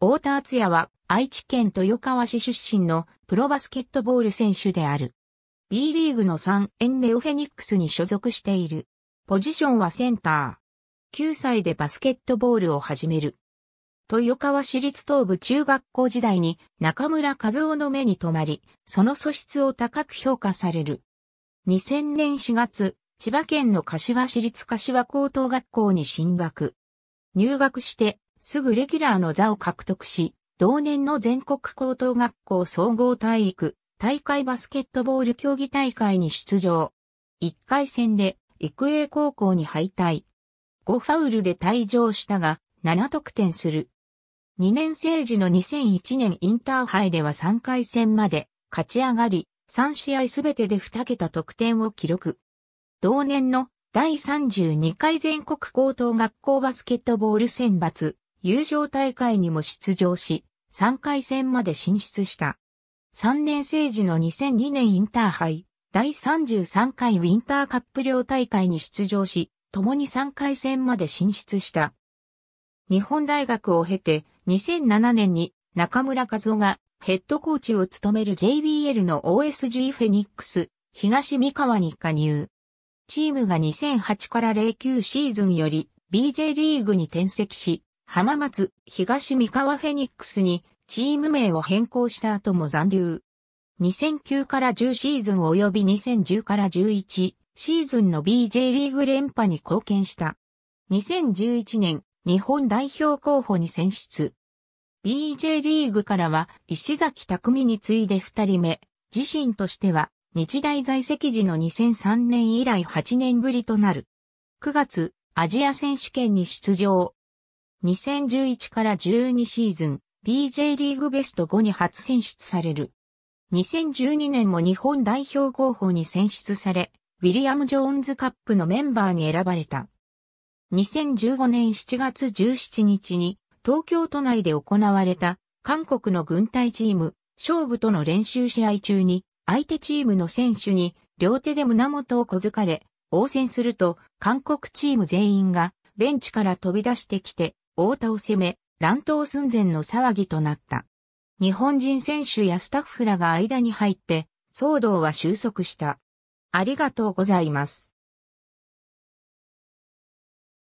太田敦也は愛知県豊川市出身のプロバスケットボール選手である。B リーグの3ンレオフェニックスに所属している。ポジションはセンター。9歳でバスケットボールを始める。豊川市立東部中学校時代に中村和夫の目に留まり、その素質を高く評価される。2000年4月、千葉県の柏市立柏高等学校に進学。入学してすぐレギュラーの座を獲得し、同年の全国高等学校総合体育、大会バスケットボール競技大会に出場。1回戦で、育英高校に敗退。5ファウルで退場したが、7得点する。2年生時の2001年インターハイでは3回戦まで勝ち上がり、3試合すべてで2桁得点を記録。同年の第32回全国高等学校バスケットボール選抜友情大会にも出場し、3回戦まで進出した。3年生時の2002年インターハイ、第33回ウィンターカップ両大会に出場し、共に3回戦まで進出した。日本大学を経て、2007年に中村和夫がヘッドコーチを務める JBL の OSG フェニックス東三河に加入。チームが2008から09シーズンより BJ リーグに転籍し、浜松東三河フェニックスにチーム名を変更した後も残留。2009から10シーズン及び2010から11シーズンの BJ リーグ連覇に貢献した。2011年日本代表候補に選出。BJ リーグからは石崎匠に次いで2人目、自身としては日大在籍時の2003年以来8年ぶりとなる。9月、アジア選手権に出場、2011から12シーズン、BJ リーグベスト5に初選出される。2012年も日本代表候補に選出され、ウィリアム・ジョーンズカップのメンバーに選ばれた。2015年7月17日に東京都内で行われた韓国の軍隊チーム勝負との練習試合中に相手チームの選手に両手で胸元を小づかれ応戦すると韓国チーム全員がベンチから飛び出してきて太田を攻め、乱闘寸前の騒ぎとなった。日本人選手やスタッフらが間に入って、騒動は収束した。ありがとうございます。